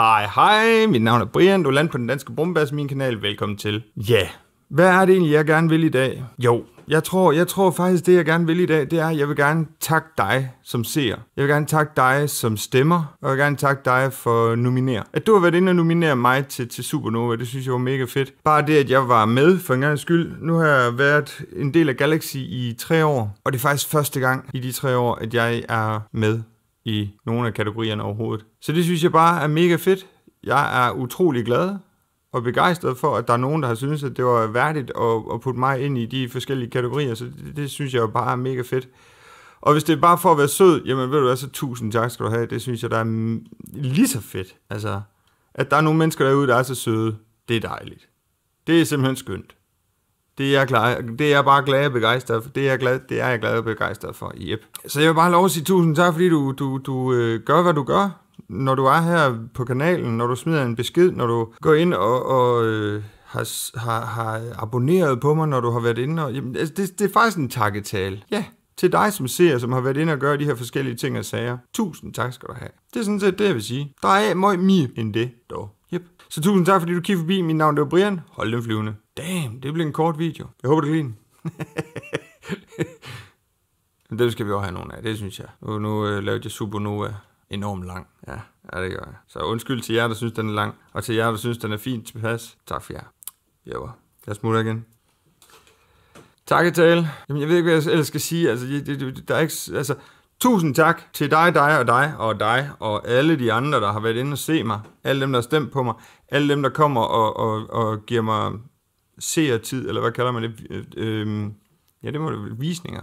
Hej, hej, mit navn er Brian, du lander på den danske Brumbas, min kanal, velkommen til. Ja, yeah. hvad er det egentlig, jeg gerne vil i dag? Jo, jeg tror, jeg tror faktisk, det jeg gerne vil i dag, det er, at jeg vil gerne takke dig som ser. Jeg vil gerne takke dig som stemmer, og jeg vil gerne takke dig for at nominere. At du har været inde og nominere mig til, til Supernova, det synes jeg var mega fedt. Bare det, at jeg var med for en gang skyld. Nu har jeg været en del af Galaxy i tre år, og det er faktisk første gang i de tre år, at jeg er med i nogle af kategorierne overhovedet. Så det synes jeg bare er mega fedt. Jeg er utrolig glad og begejstret for, at der er nogen, der har syntes, at det var værdigt at, at putte mig ind i de forskellige kategorier, så det, det synes jeg bare er mega fedt. Og hvis det er bare for at være sød, jamen ved du hvad, så tusind tak skal du have. Det synes jeg, der er lige så fedt. Altså, at der er nogle mennesker derude, der er så søde, det er dejligt. Det er simpelthen skønt. Det er, jeg glad, det er jeg bare glad og begejstret for. Det er jeg glad, det er jeg glad og begejstret for. Yep. Så jeg vil bare lov at sige tusind tak, fordi du, du, du øh, gør, hvad du gør. Når du er her på kanalen, når du smider en besked, når du går ind og, og øh, har, har, har abonneret på mig, når du har været inde. Og, jamen, altså, det, det er faktisk en takketale. Ja, til dig som ser, som har været inde og gøre de her forskellige ting og sager. Tusind tak skal du have. Det er sådan set det, jeg vil sige. Der er meget mere end det, dog. Yep. Så tusind tak, fordi du kiggede forbi. Mit navn er Brian. Hold den flyvende. Damn, det bliver en kort video. Jeg håber, det kan det skal vi også have nogle af, det synes jeg. Nu, nu uh, lavede jeg Supernova enormt lang. Ja, ja, det gør jeg. Så undskyld til jer, der synes, den er lang. Og til jer, der synes, den er fint tilpas. Tak for jer. Jo, jeg smutter igen. Tak, Takketale. Jamen, jeg ved ikke, hvad jeg ellers skal sige. Altså, det, det, der er ikke... Altså, Tusind tak til dig, dig og dig og dig og alle de andre, der har været inde og se mig. Alle dem, der har stemt på mig. Alle dem, der kommer og, og, og giver mig seertid, eller hvad kalder man det? Øh, øh, ja, det må det være. visninger.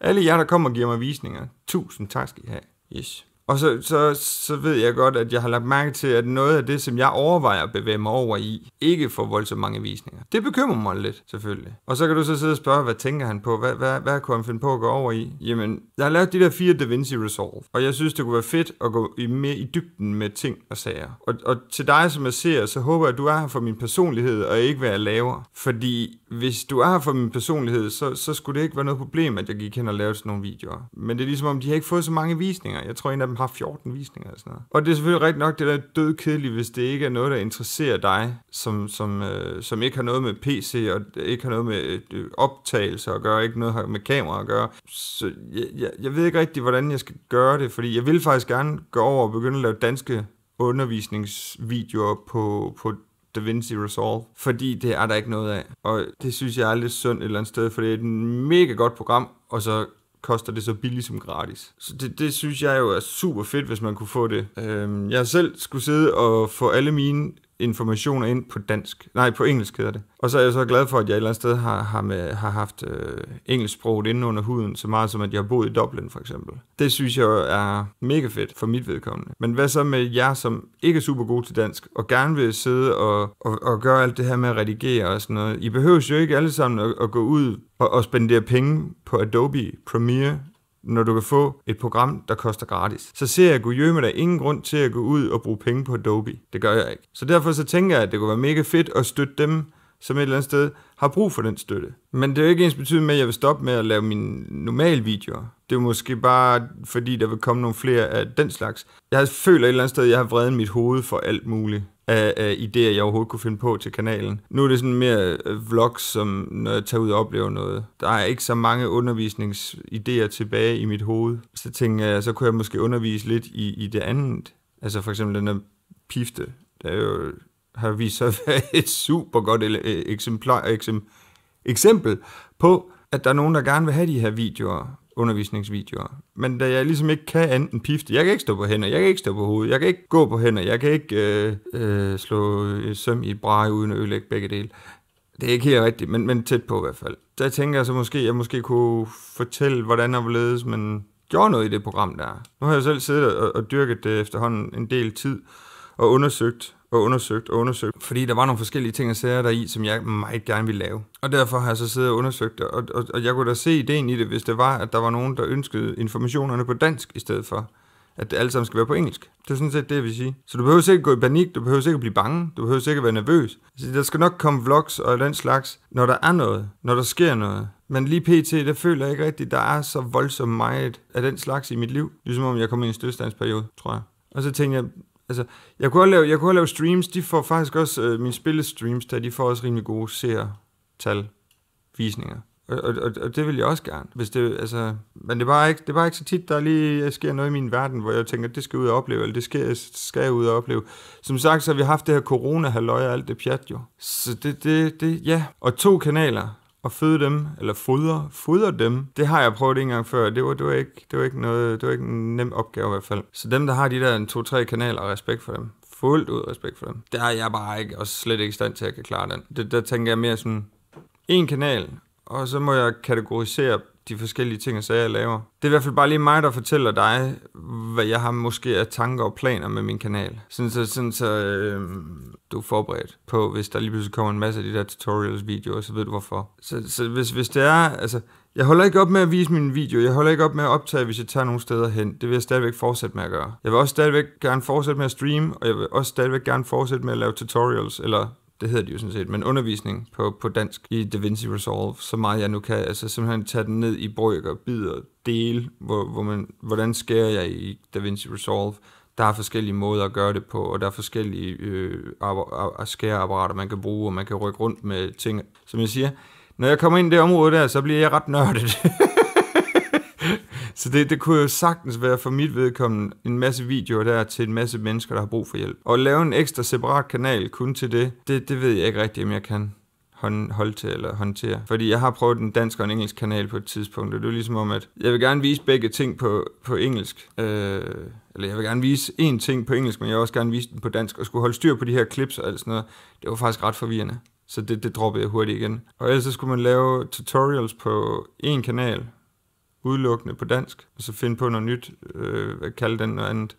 Alle jer, der kommer og giver mig visninger, tusind tak skal I have. Yes. Og så, så, så ved jeg godt, at jeg har lagt mærke til, at noget af det, som jeg overvejer at bevæge mig over i, ikke får voldsomt mange visninger. Det bekymrer mig lidt, selvfølgelig. Og så kan du så sidde og spørge, hvad tænker han på? Hvad, hvad, hvad kunne han finde på at gå over i? Jamen, jeg har lavet de der fire Da Vinci Resolve, og jeg synes, det kunne være fedt at gå i, mere i dybden med ting og sager. Og, og til dig, som jeg ser, så håber jeg, at du er her for min personlighed, og ikke hvad jeg laver. Fordi hvis du er her for min personlighed, så, så skulle det ikke være noget problem, at jeg gik hen og lavede sådan nogle videoer. Men det er ligesom om, de har ikke fået så mange visninger. Jeg tror, en af dem har 14 visninger eller sådan noget. Og det er selvfølgelig rigtig nok, det der er død kedeligt, hvis det ikke er noget, der interesserer dig, som, som, øh, som ikke har noget med PC og ikke har noget med øh, optagelser at gøre, ikke noget med kamera at gøre. Så jeg, jeg, jeg ved ikke rigtig, hvordan jeg skal gøre det, fordi jeg vil faktisk gerne gå over og begynde at lave danske undervisningsvideoer på, på DaVinci Resolve, fordi det er der ikke noget af. Og det synes jeg er lidt synd et eller andet sted, for det er et mega godt program, og så koster det så billigt som gratis. Så det, det synes jeg jo er super fedt, hvis man kunne få det. Øhm, jeg selv skulle sidde og få alle mine informationer ind på dansk. Nej, på engelsk hedder det. Og så er jeg så glad for, at jeg et eller andet sted har, har, med, har haft øh, engelsksproget inde under huden, så meget som at jeg har boet i Dublin for eksempel. Det synes jeg er mega fedt for mit vedkommende. Men hvad så med jer, som ikke er super gode til dansk, og gerne vil sidde og, og, og gøre alt det her med at redigere og sådan noget? I behøver jo ikke alle sammen at, at gå ud og, og spendere penge på Adobe Premiere når du kan få et program, der koster gratis, så ser jeg med der ingen grund til at gå ud og bruge penge på Adobe. Det gør jeg ikke. Så derfor så tænker jeg, at det kunne være mega fedt at støtte dem, som et eller andet sted har brug for den støtte. Men det er jo ikke ens betydende med, at jeg vil stoppe med at lave mine normale videoer. Det er måske bare, fordi der vil komme nogle flere af den slags. Jeg føler et eller andet sted, at jeg har vredet mit hoved for alt muligt af, af idéer, jeg overhovedet kunne finde på til kanalen. Nu er det sådan mere øh, vlogs, som når jeg tager ud og oplever noget. Der er ikke så mange undervisningsidéer tilbage i mit hoved. Så tænker jeg, så kunne jeg måske undervise lidt i, i det andet. Altså for eksempel den der pifte, der jo har vist sig at være et super godt eksemplar, eksem, eksempel på, at der er nogen, der gerne vil have de her videoer, undervisningsvideoer. Men da jeg ligesom ikke kan andet pifte, jeg kan ikke stå på hænder, jeg kan ikke stå på hovedet, jeg kan ikke gå på hænder, jeg kan ikke øh, øh, slå søm i brage uden at ødelægge begge dele. Det er ikke helt rigtigt, men, men tæt på i hvert fald. jeg tænker jeg så måske, at jeg måske kunne fortælle, hvordan og hvorledes man gjorde noget i det program der. Nu har jeg selv siddet og, og dyrket det efterhånden en del tid og undersøgt og undersøgt og undersøgt, fordi der var nogle forskellige ting og sager i, som jeg meget gerne ville lave. Og derfor har jeg så siddet og undersøgt det, og, og, og jeg kunne da se ideen i det, hvis det var, at der var nogen, der ønskede informationerne på dansk i stedet for at det alle sammen skal være på engelsk. Det er sådan set det, jeg vil sige. Så du behøver ikke gå i panik, du behøver ikke blive bange, du behøver ikke være nervøs. Så der skal nok komme vlogs og den slags, når der er noget, når der sker noget. Men lige pt, der føler jeg ikke rigtigt, der er så voldsomt meget af den slags i mit liv. Ligesom om jeg kommer ind i en stødstandsperiode, tror jeg. Og så tænkte jeg, Altså, jeg kunne også lave, jeg kunne også lave streams, de får faktisk også, øh, mine spillestreams der, de får også rimelig gode seertal, visninger. Og, og, og, det vil jeg også gerne. Hvis det, altså, men det er, bare ikke, det er bare ikke så tit, der lige sker noget i min verden, hvor jeg tænker, det skal jeg ud og opleve, eller det skal, skal jeg ud og opleve. Som sagt, så har vi haft det her corona halløj og alt det pjat jo. Så det, det, det, ja. Og to kanaler, at føde dem, eller fodre, fodre dem, det har jeg prøvet en gang før. Det var, det var, ikke, det var, ikke, noget, det var ikke en nem opgave i hvert fald. Så dem, der har de der to-tre kanaler, respekt for dem. Fuldt ud respekt for dem. Der er jeg bare ikke, og slet ikke i stand til at jeg kan klare den. Det, der tænker jeg mere sådan, en kanal, og så må jeg kategorisere de forskellige ting og sager, jeg laver. Det er i hvert fald bare lige mig, der fortæller dig, hvad jeg har måske af tanker og planer med min kanal. Sådan så, sådan så øh, du er forberedt på, hvis der lige pludselig kommer en masse af de der tutorials-videoer, så ved du hvorfor. Så, så hvis, hvis det er, altså, jeg holder ikke op med at vise min video. Jeg holder ikke op med at optage, hvis jeg tager nogle steder hen. Det vil jeg stadigvæk fortsætte med at gøre. Jeg vil også stadigvæk gerne fortsætte med at streame, og jeg vil også stadigvæk gerne fortsætte med at lave tutorials, eller det hedder det jo sådan set, men undervisning på, på dansk i DaVinci Resolve, så meget jeg nu kan, altså simpelthen tage den ned i bid og dele, hvor, hvor man, hvordan skærer jeg i DaVinci Resolve, der er forskellige måder at gøre det på, og der er forskellige øh, skæreapparater, man kan bruge, og man kan rykke rundt med ting. Som jeg siger, når jeg kommer ind i det område der, så bliver jeg ret nørdet. Så det, det kunne jo sagtens være for mit vedkommende en masse videoer der til en masse mennesker, der har brug for hjælp. Og lave en ekstra separat kanal kun til det, det, det ved jeg ikke rigtigt, om jeg kan holde til eller håndtere. Fordi jeg har prøvet en dansk og en engelsk kanal på et tidspunkt, og det er ligesom om, at jeg vil gerne vise begge ting på, på engelsk. Øh, eller jeg vil gerne vise én ting på engelsk, men jeg vil også gerne vise den på dansk, og skulle holde styr på de her clips og alt sådan noget. Det var faktisk ret forvirrende. Så det, det droppede jeg hurtigt igen. Og ellers så skulle man lave tutorials på én kanal, udelukkende på dansk, og så finde på noget nyt, øh, kalde den noget andet.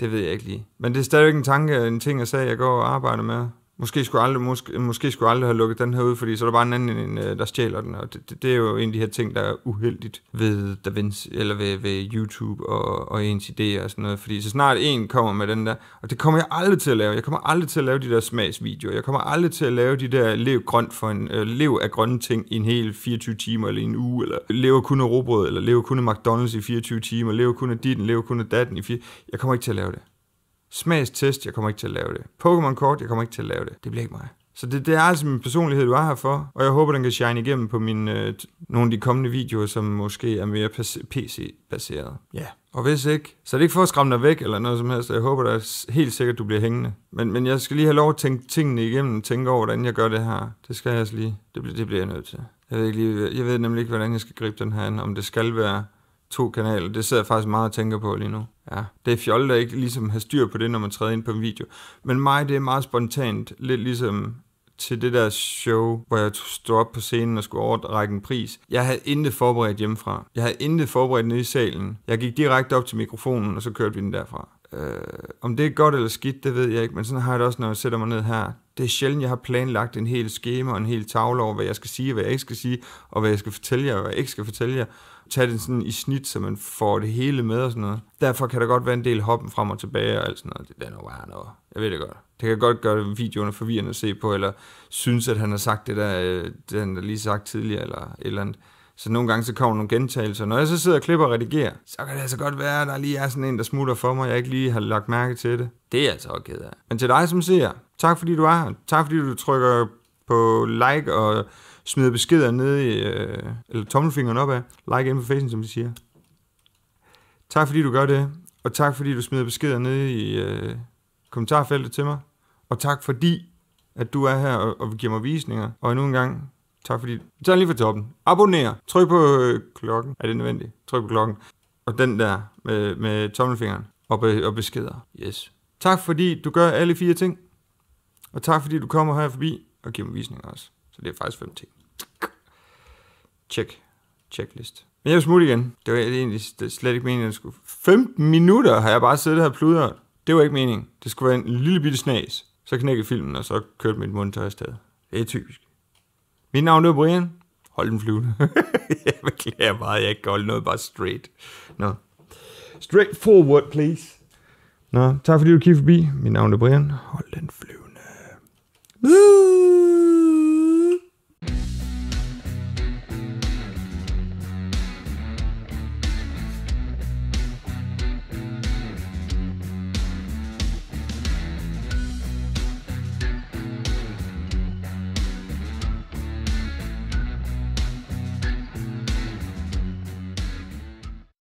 Det ved jeg ikke lige. Men det er stadigvæk en tanke, en ting og sag, jeg går og arbejder med, Måske skulle, aldrig, måske, måske skulle aldrig have lukket den her ud, fordi så er der bare en anden, en, øh, der stjæler den. Og det, det, det er jo en af de her ting, der er uheldigt ved, der vins, eller ved, ved YouTube og, og ens idéer og sådan noget. Fordi så snart en kommer med den der, og det kommer jeg aldrig til at lave. Jeg kommer aldrig til at lave de der smagsvideoer. Jeg kommer aldrig til at lave de der lev, grønt for en, øh, lev af grønne ting i en hel 24 timer eller en uge, eller lev kun af robrød, eller lev kun af McDonald's i 24 timer, lev kun af ditten, lev kun af datten i 4... Jeg kommer ikke til at lave det. Smagstest, jeg kommer ikke til at lave det. Pokémon kort, jeg kommer ikke til at lave det. Det bliver ikke mig. Så det, det er altså min personlighed, du er her for, og jeg håber, den kan shine igennem på min, øh, nogle af de kommende videoer, som måske er mere PC-baseret. Ja, yeah. og hvis ikke, så er det ikke for at skræmme dig væk eller noget som helst, jeg håber da helt sikkert, du bliver hængende. Men, men jeg skal lige have lov at tænke tingene igennem, tænke over, hvordan jeg gør det her. Det skal jeg altså lige. Det, bliver, det bliver jeg nødt til. Jeg ved, ikke lige, jeg ved nemlig ikke, hvordan jeg skal gribe den her an, om det skal være to kanaler. Det sidder jeg faktisk meget og tænker på lige nu. Ja, det er fjollet at ikke ligesom have styr på det, når man træder ind på en video. Men mig, det er meget spontant, lidt ligesom til det der show, hvor jeg stod op på scenen og skulle overrække en pris. Jeg havde intet forberedt hjemmefra. Jeg havde intet forberedt nede i salen. Jeg gik direkte op til mikrofonen, og så kørte vi den derfra. Øh, om det er godt eller skidt, det ved jeg ikke, men sådan har jeg det også, når jeg sætter mig ned her det er sjældent, jeg har planlagt en hel skema og en hel tavle over, hvad jeg skal sige, hvad jeg ikke skal sige, og hvad jeg skal fortælle jer, og hvad jeg ikke skal fortælle jer. Tag den sådan i snit, så man får det hele med og sådan noget. Derfor kan der godt være en del hoppen frem og tilbage og alt sådan noget. Det er noget, noget. Jeg ved det godt. Det kan godt gøre videoerne forvirrende at se på, eller synes, at han har sagt det der, øh, det han lige sagt tidligere, eller et eller andet. Så nogle gange så kommer nogle gentagelser. Når jeg så sidder og klipper og redigerer, så kan det altså godt være, at der lige er sådan en, der smutter for mig, jeg ikke lige har lagt mærke til det. Det er jeg altså også ked af. Men til dig som ser, Tak fordi du er her. Tak fordi du trykker på like og smider beskeder ned i, øh, eller tommelfingeren opad. Like ind på Facen, som de siger. Tak fordi du gør det, og tak fordi du smider beskeder ned i øh, kommentarfeltet til mig. Og tak fordi, at du er her og, og giver mig visninger. Og endnu en gang, tak fordi... Tag lige fra toppen. Abonner. Tryk på øh, klokken. Er det nødvendigt? Tryk på klokken. Og den der med, med tommelfingeren og, be, og beskeder. Yes. Tak fordi du gør alle fire ting. Og tak fordi du kommer her forbi og giver mig visninger også. Så det er faktisk fem ting. Check. Checklist. Men jeg smutter igen. Det var egentlig slet ikke meningen, at det skulle... 15 minutter har jeg bare siddet her og pludret. Det var ikke meningen. Det skulle være en lille bitte snas. Så knækkede filmen, og så kørte mit mundtøj afsted. Det er typisk. Mit navn er Brian. Hold den flyvende. jeg beklager meget, jeg ikke kan holde noget bare straight. No. Straight forward, please. Nå, tak fordi du kiggede forbi. Mit navn er Brian. Hold den flyvende. Woo!